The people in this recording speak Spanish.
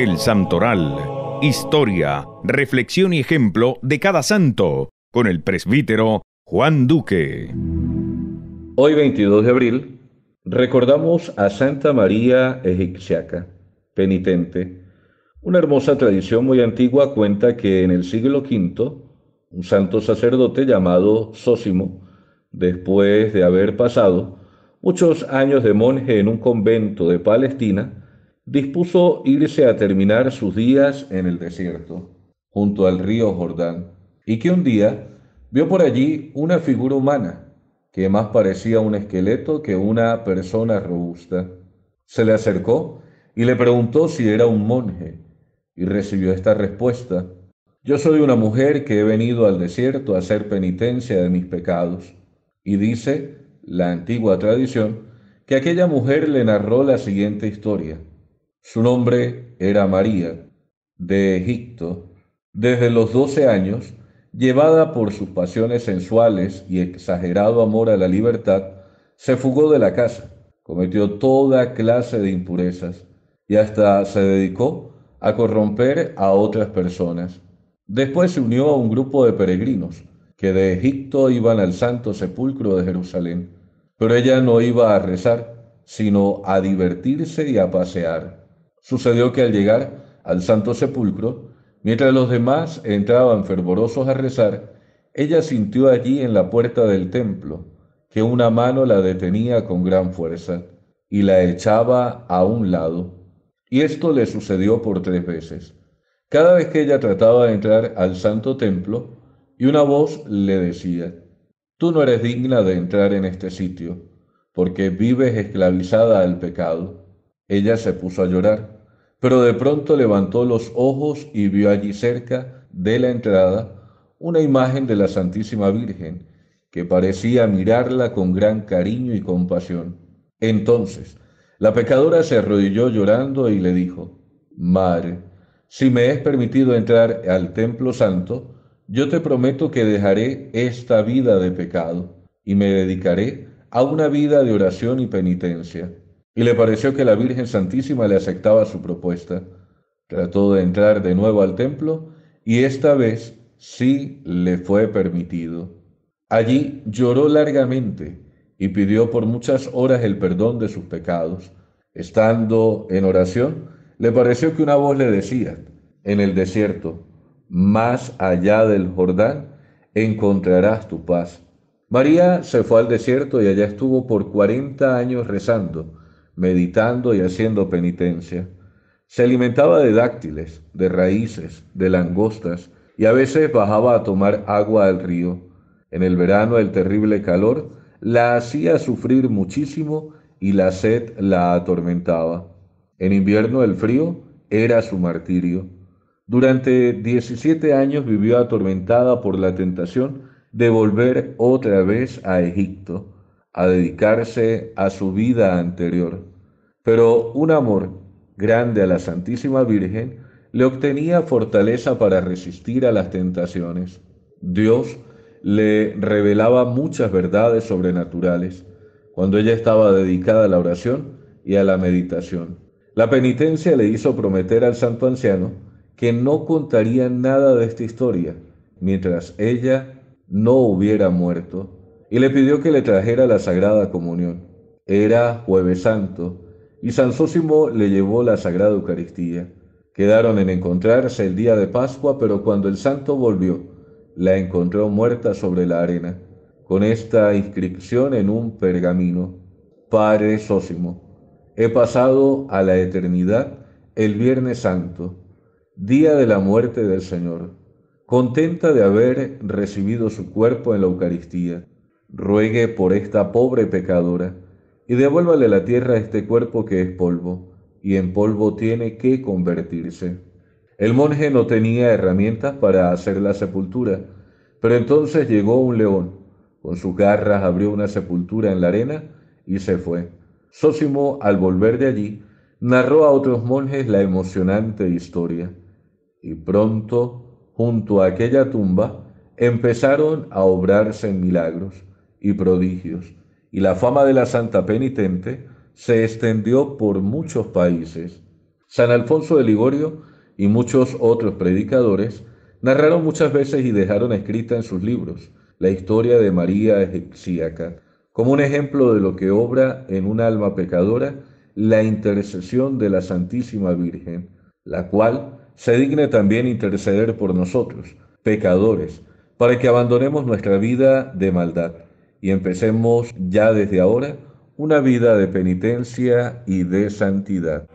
El Santoral. Historia, reflexión y ejemplo de cada santo, con el presbítero Juan Duque. Hoy 22 de abril recordamos a Santa María Egipciaca, penitente. Una hermosa tradición muy antigua cuenta que en el siglo V, un santo sacerdote llamado Sósimo, después de haber pasado muchos años de monje en un convento de Palestina, dispuso irse a terminar sus días en el desierto, junto al río Jordán, y que un día vio por allí una figura humana, que más parecía un esqueleto que una persona robusta. Se le acercó y le preguntó si era un monje, y recibió esta respuesta. Yo soy una mujer que he venido al desierto a hacer penitencia de mis pecados. Y dice la antigua tradición que aquella mujer le narró la siguiente historia. Su nombre era María, de Egipto, desde los 12 años, llevada por sus pasiones sensuales y exagerado amor a la libertad, se fugó de la casa, cometió toda clase de impurezas y hasta se dedicó a corromper a otras personas. Después se unió a un grupo de peregrinos que de Egipto iban al santo sepulcro de Jerusalén, pero ella no iba a rezar, sino a divertirse y a pasear. Sucedió que al llegar al Santo Sepulcro, mientras los demás entraban fervorosos a rezar, ella sintió allí en la puerta del templo que una mano la detenía con gran fuerza y la echaba a un lado. Y esto le sucedió por tres veces. Cada vez que ella trataba de entrar al santo templo, y una voz le decía, Tú no eres digna de entrar en este sitio, porque vives esclavizada al pecado. Ella se puso a llorar, pero de pronto levantó los ojos y vio allí cerca de la entrada una imagen de la Santísima Virgen que parecía mirarla con gran cariño y compasión. Entonces, la pecadora se arrodilló llorando y le dijo, Madre, si me es permitido entrar al templo santo, yo te prometo que dejaré esta vida de pecado y me dedicaré a una vida de oración y penitencia y le pareció que la Virgen Santísima le aceptaba su propuesta. Trató de entrar de nuevo al templo y esta vez sí le fue permitido. Allí lloró largamente y pidió por muchas horas el perdón de sus pecados. Estando en oración, le pareció que una voz le decía, en el desierto, más allá del Jordán, encontrarás tu paz. María se fue al desierto y allá estuvo por 40 años rezando meditando y haciendo penitencia. Se alimentaba de dáctiles, de raíces, de langostas y a veces bajaba a tomar agua al río. En el verano el terrible calor la hacía sufrir muchísimo y la sed la atormentaba. En invierno el frío era su martirio. Durante 17 años vivió atormentada por la tentación de volver otra vez a Egipto a dedicarse a su vida anterior. Pero un amor grande a la Santísima Virgen le obtenía fortaleza para resistir a las tentaciones. Dios le revelaba muchas verdades sobrenaturales cuando ella estaba dedicada a la oración y a la meditación. La penitencia le hizo prometer al santo anciano que no contaría nada de esta historia mientras ella no hubiera muerto y le pidió que le trajera la Sagrada Comunión. Era jueves santo y San Sósimo le llevó la Sagrada Eucaristía. Quedaron en encontrarse el día de Pascua, pero cuando el santo volvió, la encontró muerta sobre la arena, con esta inscripción en un pergamino. Padre Sósimo, he pasado a la eternidad el Viernes Santo, día de la muerte del Señor, contenta de haber recibido su cuerpo en la Eucaristía ruegue por esta pobre pecadora, y devuélvale la tierra este cuerpo que es polvo, y en polvo tiene que convertirse. El monje no tenía herramientas para hacer la sepultura, pero entonces llegó un león, con sus garras abrió una sepultura en la arena y se fue. Sósimo, al volver de allí, narró a otros monjes la emocionante historia, y pronto, junto a aquella tumba, empezaron a obrarse milagros y prodigios. Y la fama de la Santa Penitente se extendió por muchos países. San Alfonso de Ligorio y muchos otros predicadores narraron muchas veces y dejaron escrita en sus libros la historia de María Egipsíaca, como un ejemplo de lo que obra en un alma pecadora la intercesión de la Santísima Virgen, la cual se digne también interceder por nosotros, pecadores, para que abandonemos nuestra vida de maldad y empecemos ya desde ahora una vida de penitencia y de santidad.